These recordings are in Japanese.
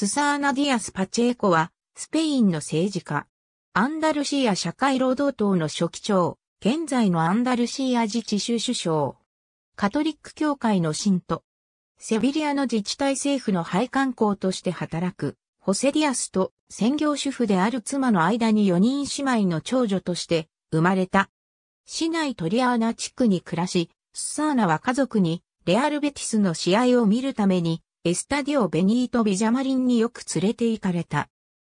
スサーナ・ディアス・パチェーコは、スペインの政治家。アンダルシア社会労働党の書記長、現在のアンダルシア自治州首相。カトリック教会の信徒。セビリアの自治体政府の配管工として働く、ホセディアスと専業主婦である妻の間に4人姉妹の長女として生まれた。市内トリアーナ地区に暮らし、スサーナは家族にレアルベティスの試合を見るためにエスタディオ・ベニート・ビジャマリンによく連れて行かれた。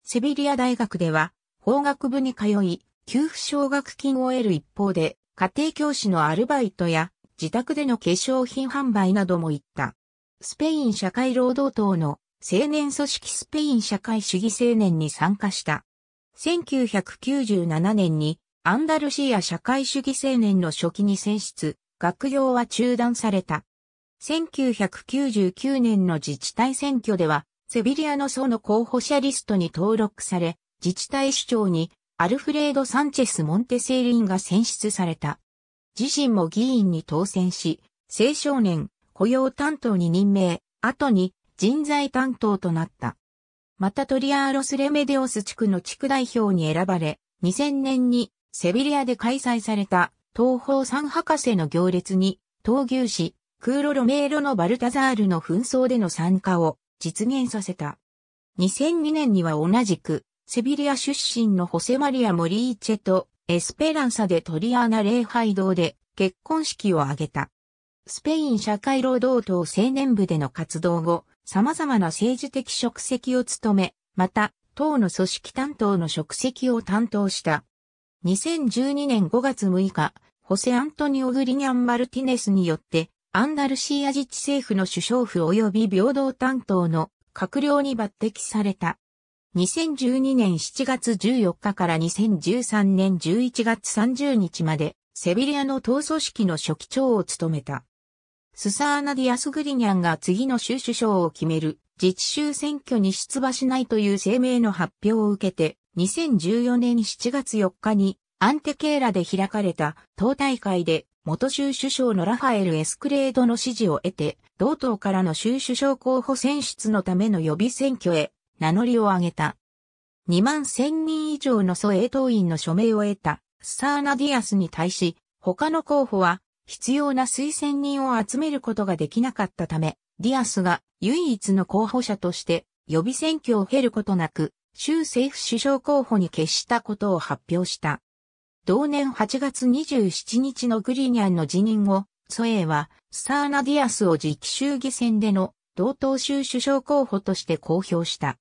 セビリア大学では、法学部に通い、給付奨学金を得る一方で、家庭教師のアルバイトや、自宅での化粧品販売なども行った。スペイン社会労働党の青年組織スペイン社会主義青年に参加した。1997年にアンダルシア社会主義青年の初期に選出、学業は中断された。1999年の自治体選挙では、セビリアの層の候補者リストに登録され、自治体首長にアルフレード・サンチェス・モンテセーリンが選出された。自身も議員に当選し、青少年、雇用担当に任命、後に人材担当となった。またトリアーロス・レメデオス地区の地区代表に選ばれ、2000年にセビリアで開催された東方三博士の行列に、闘牛士、クーロ・ロメーロのバルタザールの紛争での参加を実現させた。2002年には同じく、セビリア出身のホセマリア・モリーチェとエスペランサでトリアーナ礼拝堂で結婚式を挙げた。スペイン社会労働党青年部での活動後、様々な政治的職責を務め、また、党の組織担当の職責を担当した。2012年5月6日、ホセアントニオ・グリニャン・マルティネスによってアンダルシーア自治政府の首相府及び平等担当の閣僚に抜擢された。2012年7月14日から2013年11月30日まで、セビリアの党組織の書記長を務めた。スサーナ・ディアス・グリニャンが次の州首相を決める自治州選挙に出馬しないという声明の発表を受けて、2014年7月4日にアンテケーラで開かれた党大会で元州首相のラファエル・エスクレードの支持を得て、同党からの州首相候補選出のための予備選挙へ名乗りを上げた。2万1000人以上の蘇英党員の署名を得たスサーナ・ディアスに対し、他の候補は必要な推薦人を集めることができなかったため、ディアスが唯一の候補者として予備選挙を経ることなく、州政府首相候補に決したことを発表した。同年8月27日のグリニャンの辞任後、ソエーはスターナディアスを次期衆議選での同党州首相候補として公表した。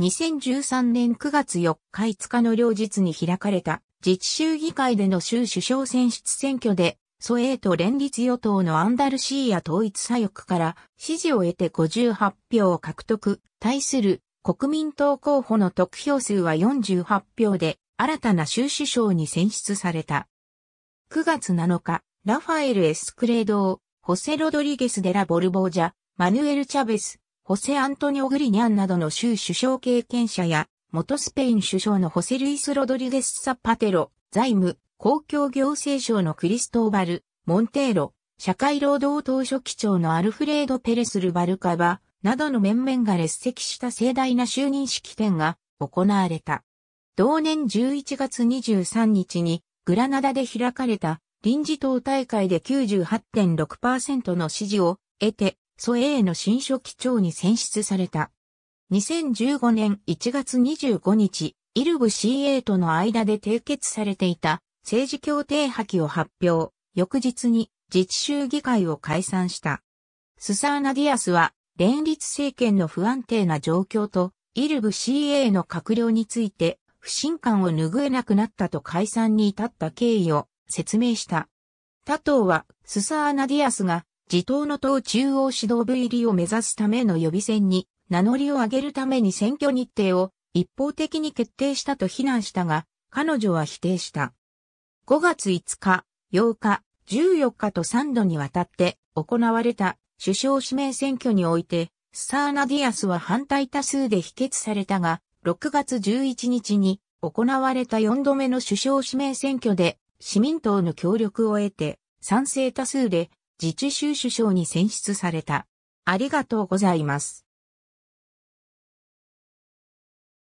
2013年9月4日5日の両日に開かれた自治州議会での州首相選出選挙で、ソエーと連立与党のアンダルシーア統一左翼から支持を得て58票を獲得。対する国民党候補の得票数は48票で、新たな州首相に選出された。9月7日、ラファエル・エスクレードを、ホセ・ロドリゲス・デラ・ボルボージャ、マヌエル・チャベス、ホセ・アントニオ・グリニャンなどの州首相経験者や、元スペイン首相のホセ・ルイス・ロドリゲス・サパテロ、財務、公共行政省のクリストーバル、モンテーロ、社会労働党書記長のアルフレード・ペレス・ルバルカバ、などの面々が列席した盛大な就任式典が行われた。同年11月23日にグラナダで開かれた臨時党大会で98.6%の支持を得て、ソエーの新書記長に選出された。2015年1月25日、イルブ CA との間で締結されていた政治協定破棄を発表、翌日に自治州議会を解散した。スサーナ・ディアスは、連立政権の不安定な状況と、イルブ CA の閣僚について、不信感を拭えなくなったと解散に至った経緯を説明した。他党はスサーナディアスが自党の党中央指導部入りを目指すための予備選に名乗りを上げるために選挙日程を一方的に決定したと非難したが、彼女は否定した。5月5日、8日、14日と3度にわたって行われた首相指名選挙において、スサーナディアスは反対多数で否決されたが、6月11日に行われた4度目の首相指名選挙で市民党の協力を得て賛成多数で自治州首相に選出された。ありがとうございます。